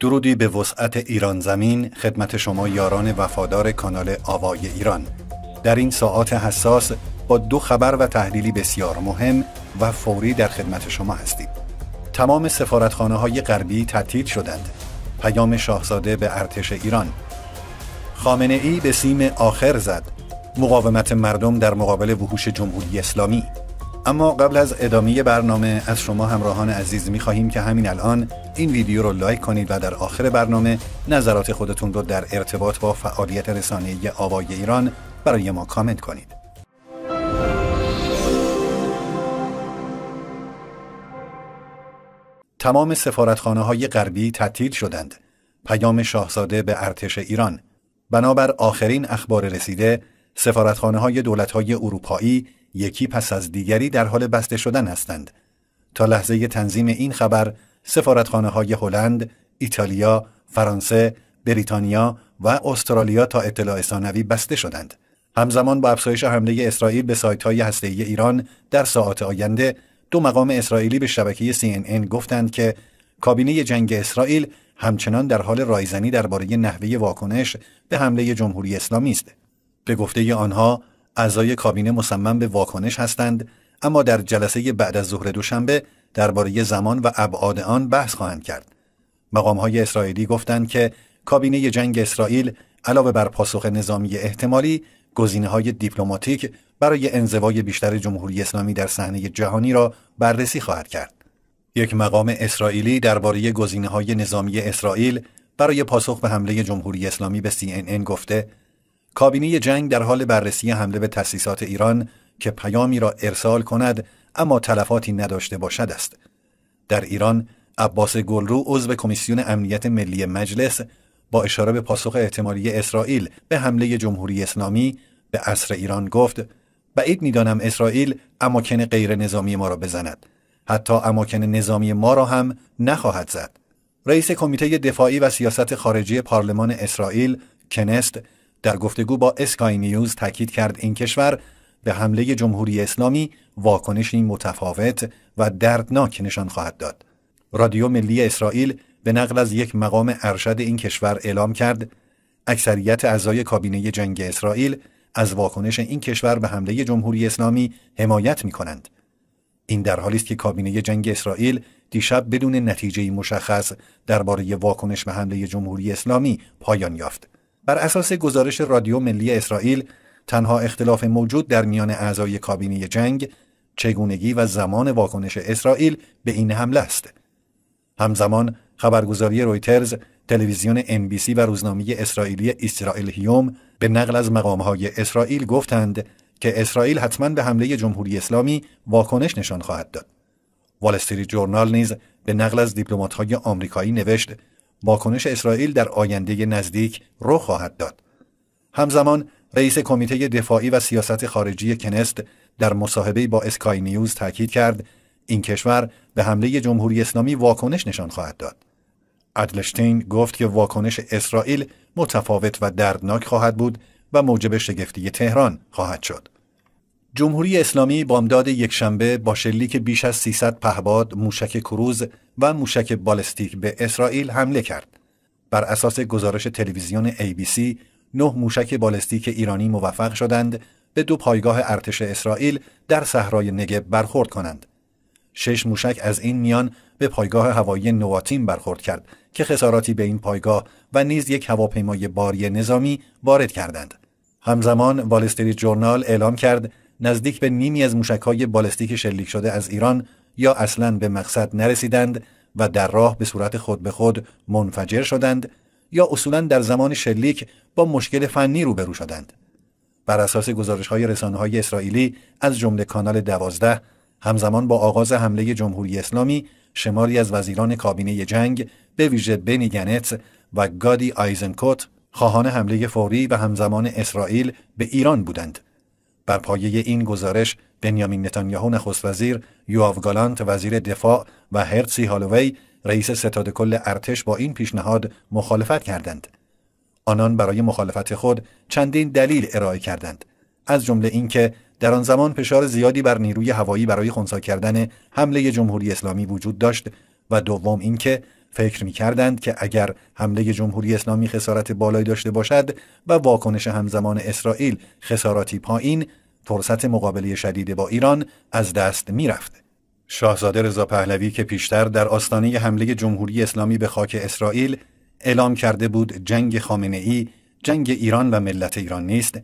درودی به وسعت ایران زمین خدمت شما یاران وفادار کانال آوای ایران در این ساعات حساس با دو خبر و تحلیلی بسیار مهم و فوری در خدمت شما هستیم تمام سفارتخانه های غربی تعطیل شدند پیام شاهزاده به ارتش ایران خامنه ای به سیم آخر زد مقاومت مردم در مقابل وحوش جمهوری اسلامی اما قبل از ادامه برنامه از شما همراهان عزیز می خواهیم که همین الان این ویدیو رو لایک کنید و در آخر برنامه نظرات خودتون رو در ارتباط با فعالیت رسانه آوای ایران برای ما کامنت کنید. تمام سفارتخانه های غربی تعطیل شدند. پیام شاهزاده به ارتش ایران بنابر آخرین اخبار رسیده سفارتخانه های دولت های اروپایی یکی پس از دیگری در حال بسته شدن هستند تا لحظه تنظیم این خبر سفارتخانه های هلند، ایتالیا، فرانسه، بریتانیا و استرالیا تا اطلاع ثانوی بسته شدند. همزمان با افزایش حمله اسرائیل به سایت های ای ایران در ساعات آینده، دو مقام اسرائیلی به شبکه CNN گفتند که کابینه جنگ اسرائیل همچنان در حال رایزنی درباره نحوه واکنش به حمله جمهوری اسلامی است. به گفته آنها اعضای کابینه مصمم به واکنش هستند اما در جلسه بعد از ظهر دوشنبه درباره زمان و ابعاد آن بحث خواهند کرد. مقام های اسرائیلی گفتند که کابینه جنگ اسرائیل علاوه بر پاسخ نظامی احتمالی گزینه های دیپلماتیک برای انزوای بیشتر جمهوری اسلامی در صحنه جهانی را بررسی خواهد کرد. یک مقام اسرائیلی درباره گزینه های نظامی اسرائیل برای پاسخ به حمله جمهوری اسلامی به CNN گفته کابینه جنگ در حال بررسی حمله به تأسیسات ایران که پیامی را ارسال کند اما تلفاتی نداشته باشد است. در ایران عباس گلرو عضو کمیسیون امنیت ملی مجلس با اشاره به پاسخ احتمالی اسرائیل به حمله جمهوری اسلامی به عصر ایران گفت بعید میدانم اسرائیل اماکن غیر نظامی ما را بزند حتی اماکن نظامی ما را هم نخواهد زد رئیس کمیته دفاعی و سیاست خارجی پارلمان اسرائیل کنست در گفتگو با اسکای نیوز تاکید کرد این کشور به حمله جمهوری اسلامی واکنشی متفاوت و دردناک نشان خواهد داد. رادیو ملی اسرائیل به نقل از یک مقام ارشد این کشور اعلام کرد اکثریت اعضای کابینه جنگ اسرائیل از واکنش این کشور به حمله جمهوری اسلامی حمایت می کنند. این در حالی است که کابینه جنگ اسرائیل دیشب بدون نتیجه مشخص درباره واکنش به حمله جمهوری اسلامی پایان یافت. بر اساس گزارش رادیو ملی اسرائیل تنها اختلاف موجود در میان اعضای کابینه جنگ چگونگی و زمان واکنش اسرائیل به این حمله است. همزمان خبرگزاری رویترز، تلویزیون NBC و روزنامه اسرائیلی اسرائیل هیوم به نقل از مقامهای اسرائیل گفتند که اسرائیل حتما به حمله جمهوری اسلامی واکنش نشان خواهد داد. وال جورنال نیز به نقل از دیپلمات‌های آمریکایی نوشت واکنش اسرائیل در آینده نزدیک رخ خواهد داد. همزمان رئیس کمیته دفاعی و سیاست خارجی کنست در مصاحبه با اسکای نیوز تاکید کرد این کشور به حمله جمهوری اسلامی واکنش نشان خواهد داد. ادلشتین گفت که واکنش اسرائیل متفاوت و دردناک خواهد بود و موجب شگفتی تهران خواهد شد. جمهوری اسلامی بامداد یکشنبه با شلیک بیش از 300 پهباد، موشک کروز و موشک بالستیک به اسرائیل حمله کرد. بر اساس گزارش تلویزیون ABC، نه موشک بالستیک ایرانی موفق شدند به دو پایگاه ارتش اسرائیل در صحرای نگب برخورد کنند. شش موشک از این میان به پایگاه هوایی نواتیم برخورد کرد که خساراتی به این پایگاه و نیز یک هواپیمای باری نظامی وارد کردند. همزمان والستریت جورنال اعلام کرد نزدیک به نیمی از موشکهای بالستیک شلیک شده از ایران یا اصلا به مقصد نرسیدند و در راه به صورت خود به خود منفجر شدند یا اصولا در زمان شلیک با مشکل فنی روبرو شدند. بر اساس گزارش های رسانه های اسرائیلی از جمله کانال دوازده همزمان با آغاز حمله جمهوری اسلامی شماری از وزیران کابینه جنگ به ویژه بنی گنت و گادی آیزنکوت خواهان حمله فوری و همزمان اسرائیل به ایران بودند. بر پایه این گزارش بنیامین نتانیاهو نخست وزیر، یوآو گالانت وزیر دفاع و هرتسی هالووی رئیس ستاد کل ارتش با این پیشنهاد مخالفت کردند. آنان برای مخالفت خود چندین دلیل ارائه کردند. از جمله اینکه در آن زمان فشار زیادی بر نیروی هوایی برای خونسا کردن حمله جمهوری اسلامی وجود داشت و دوم اینکه فکر می کردند که اگر حمله جمهوری اسلامی خسارت بالایی داشته باشد و واکنش همزمان اسرائیل خساراتی پایین فرصت مقابله شدید با ایران از دست می رفت. شاهزاده رضا پهلوی که پیشتر در آستانه حمله جمهوری اسلامی به خاک اسرائیل اعلام کرده بود جنگ خامنه ای جنگ ایران و ملت ایران نیست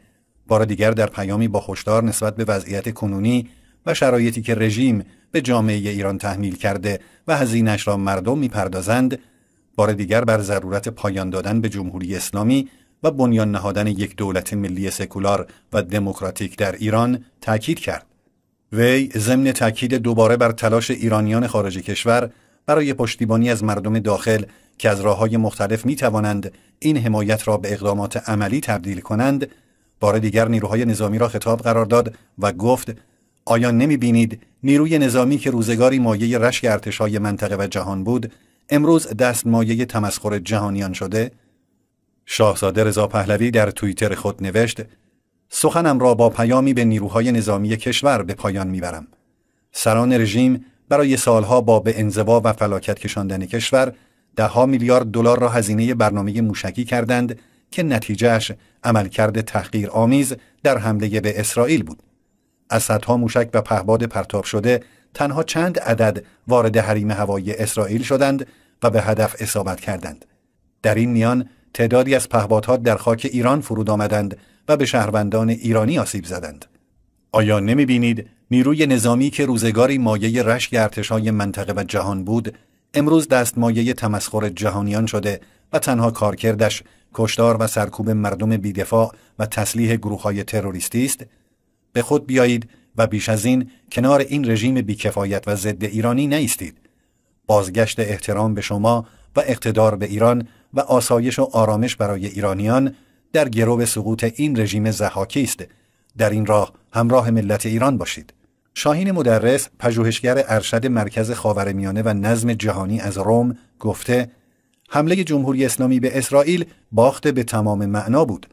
بار دیگر در پیامی با هشدار نسبت به وضعیت کنونی و شرایطی که رژیم به جامعه ایران تحمیل کرده و هزینش را مردم میپردازند بار دیگر بر ضرورت پایان دادن به جمهوری اسلامی و بنیان نهادن یک دولت ملی سکولار و دموکراتیک در ایران تاکید کرد وی ضمن تاکید دوباره بر تلاش ایرانیان خارج کشور برای پشتیبانی از مردم داخل که از راه های مختلف می توانند این حمایت را به اقدامات عملی تبدیل کنند بار دیگر نیروهای نظامی را خطاب قرار داد و گفت آیا نمی بینید نیروی نظامی که روزگاری مایه رشک ارتشهای منطقه و جهان بود امروز دست مایه تمسخر جهانیان شده؟ شاهزاده رضا پهلوی در توییتر خود نوشت سخنم را با پیامی به نیروهای نظامی کشور به پایان میبرم. سران رژیم برای سالها با به انزوا و فلاکت کشاندن کشور دهها میلیارد دلار را هزینه برنامه موشکی کردند که نتیجهش عملکرد تحقیر آمیز در حمله به اسرائیل بود. از صدها موشک و پهباد پرتاب شده تنها چند عدد وارد حریم هوایی اسرائیل شدند و به هدف اصابت کردند در این میان تعدادی از پهپادها در خاک ایران فرود آمدند و به شهروندان ایرانی آسیب زدند آیا نمی بینید نیروی نظامی که روزگاری مایه رشک ارتشای منطقه و جهان بود امروز دستمایه تمسخر جهانیان شده و تنها کارکردش کشتار و سرکوب مردم بیدفاع و تسلیح های تروریستی است به خود بیایید و بیش از این کنار این رژیم بیکفایت و ضد ایرانی نیستید. بازگشت احترام به شما و اقتدار به ایران و آسایش و آرامش برای ایرانیان در گروه سقوط این رژیم زحاکی است. در این راه همراه ملت ایران باشید. شاهین مدرس پژوهشگر ارشد مرکز خاورمیانه و نظم جهانی از روم گفته حمله جمهوری اسلامی به اسرائیل باخت به تمام معنا بود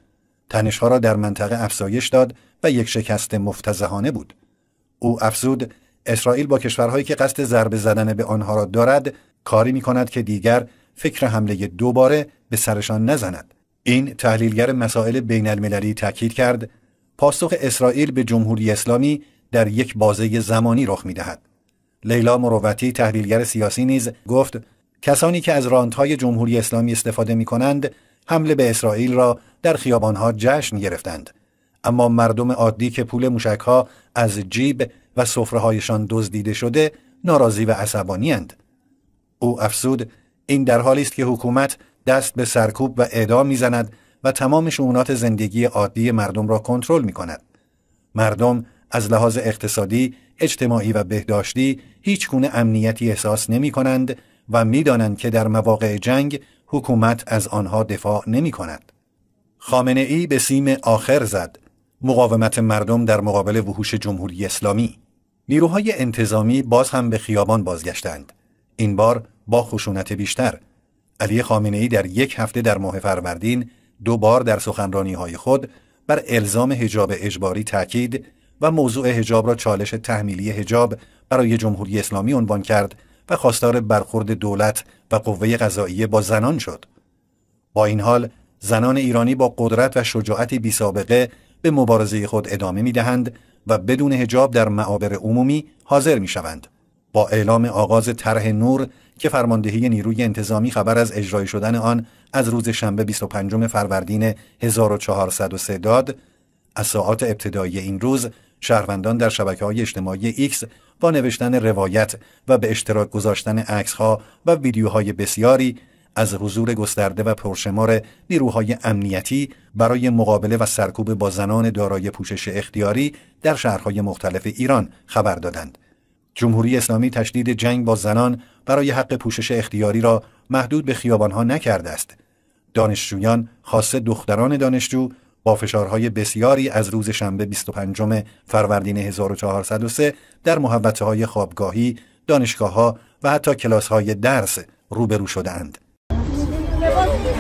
تنشها را در منطقه افزایش داد و یک شکست مفتزهانه بود. او افزود اسرائیل با کشورهایی که قصد ضربه زدن به آنها را دارد کاری می کند که دیگر فکر حمله دوباره به سرشان نزند. این تحلیلگر مسائل بین المللی تاکید کرد پاسخ اسرائیل به جمهوری اسلامی در یک بازه زمانی رخ می دهد. لیلا مروتی تحلیلگر سیاسی نیز گفت کسانی که از رانتهای جمهوری اسلامی استفاده می کنند حمله به اسرائیل را در خیابانها جشن گرفتند اما مردم عادی که پول موشک ها از جیب و سفرههایشان دزدیده شده ناراضی و عصبانی هند. او افزود: این در حالی است که حکومت دست به سرکوب و اعدام میزند و تمام شونات زندگی عادی مردم را کنترل می کند. مردم از لحاظ اقتصادی، اجتماعی و بهداشتی هیچ امنیتی احساس نمی کنند و می دانند که در مواقع جنگ حکومت از آنها دفاع نمی کند. خامنه ای به سیم آخر زد مقاومت مردم در مقابل وحوش جمهوری اسلامی نیروهای انتظامی باز هم به خیابان بازگشتند این بار با خشونت بیشتر علی خامنه ای در یک هفته در ماه فروردین دو بار در سخنرانی های خود بر الزام حجاب اجباری تاکید و موضوع حجاب را چالش تحمیلی هجاب برای جمهوری اسلامی عنوان کرد و خواستار برخورد دولت و قوه قضاییه با زنان شد. با این حال زنان ایرانی با قدرت و شجاعت بی سابقه به مبارزه خود ادامه می دهند و بدون هجاب در معابر عمومی حاضر می شوند. با اعلام آغاز طرح نور که فرماندهی نیروی انتظامی خبر از اجرای شدن آن از روز شنبه 25 فروردین 1403 داد از ساعات ابتدایی این روز شهروندان در شبکه های اجتماعی ایکس با نوشتن روایت و به اشتراک گذاشتن عکسها و ویدیوهای بسیاری از حضور گسترده و پرشمار نیروهای امنیتی برای مقابله و سرکوب با زنان دارای پوشش اختیاری در شهرهای مختلف ایران خبر دادند. جمهوری اسلامی تشدید جنگ با زنان برای حق پوشش اختیاری را محدود به خیابانها نکرده است. دانشجویان خاص دختران دانشجو با فشارهای بسیاری از روز شنبه 25 فروردین 1403 در محوطه های خوابگاهی، دانشگاه ها و حتی کلاس های درس روبرو شدند.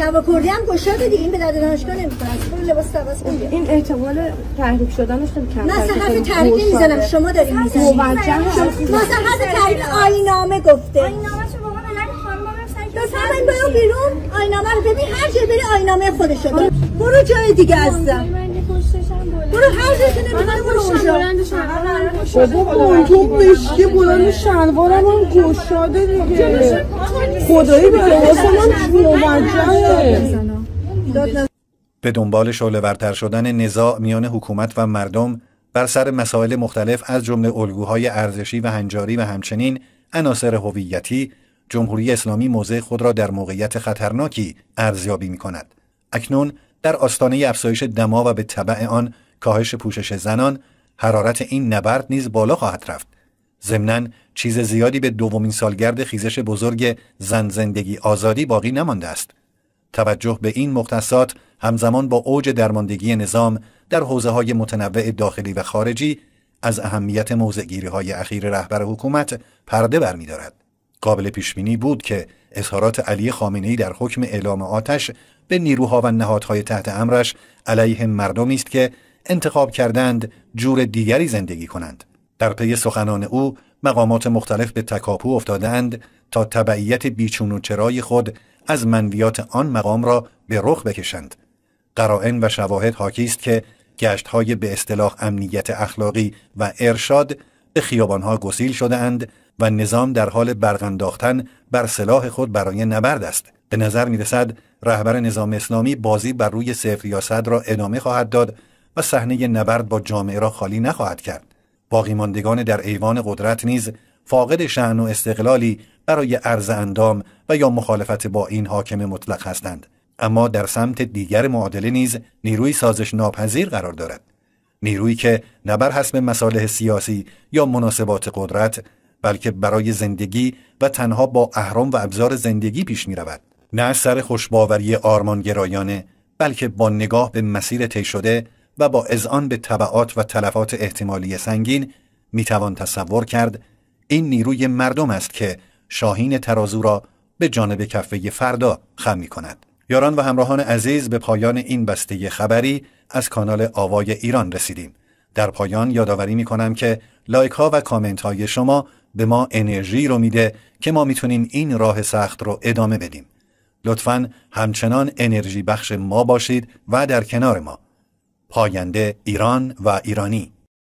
جواب کردی هم گشاده دیگه این به درد دانشگاه نمیخوره برو لباس عوض این احتمال تحریک شدنش خیلی کم نه اصلا حرف تحریک نمیزنم شما داری میزنی موجه مثلا حرف تحریک آینامه گفته آینامه شما بابا الان خانم بفرمایید برو بیرون آینامه رو ببین هر جایی بری آینامه خودشو برو جای دیگه هستم برو هر که نمیخوای برو اونجا بابا مشکی بلند شلوارم هم دیگه خدایی به من موجهه به دنبال شدن نزاع میان حکومت و مردم بر سر مسائل مختلف از جمله الگوهای ارزشی و هنجاری و همچنین عناصر هویتی جمهوری اسلامی موضع خود را در موقعیت خطرناکی ارزیابی می کند. اکنون در آستانه افزایش دما و به طبع آن کاهش پوشش زنان حرارت این نبرد نیز بالا خواهد رفت ضمنا چیز زیادی به دومین سالگرد خیزش بزرگ زن زندگی آزادی باقی نمانده است توجه به این مختصات همزمان با اوج درماندگی نظام در حوزه های متنوع داخلی و خارجی از اهمیت موضعگیری های اخیر رهبر حکومت پرده برمیدارد. قابل پیش بینی بود که اظهارات علی خامنه‌ای در حکم اعلام آتش به نیروها و نهادهای تحت امرش علیه مردمی است که انتخاب کردند جور دیگری زندگی کنند در پی سخنان او مقامات مختلف به تکاپو افتادند تا تبعیت بیچون و چرای خود از منویات آن مقام را به رخ بکشند قرائن و شواهد حاکی است که گشتهای به اصطلاح امنیت اخلاقی و ارشاد به خیابانها گسیل شده اند و نظام در حال برغنداختن بر سلاح خود برای نبرد است به نظر می رهبر نظام اسلامی بازی بر روی صفر یا صد را ادامه خواهد داد صحنه نبرد با جامعه را خالی نخواهد کرد باقیماندگان در ایوان قدرت نیز فاقد شعن و استقلالی برای عرض اندام و یا مخالفت با این حاکم مطلق هستند اما در سمت دیگر معادله نیز نیروی سازش ناپذیر قرار دارد نیرویی که نه بر حسب مصالح سیاسی یا مناسبات قدرت بلکه برای زندگی و تنها با اهرام و ابزار زندگی پیش می رود. نه سر خوشباوری آرمانگرایانه بلکه با نگاه به مسیر طی شده و با اذعان به طبعات و تلفات احتمالی سنگین میتوان تصور کرد این نیروی مردم است که شاهین ترازو را به جانب کفه فردا خم می کند. یاران و همراهان عزیز به پایان این بسته خبری از کانال آوای ایران رسیدیم. در پایان یادآوری می کنم که لایک ها و کامنت های شما به ما انرژی رو میده که ما میتونیم این راه سخت رو ادامه بدیم. لطفا همچنان انرژی بخش ما باشید و در کنار ما پاینده ایران و ایرانی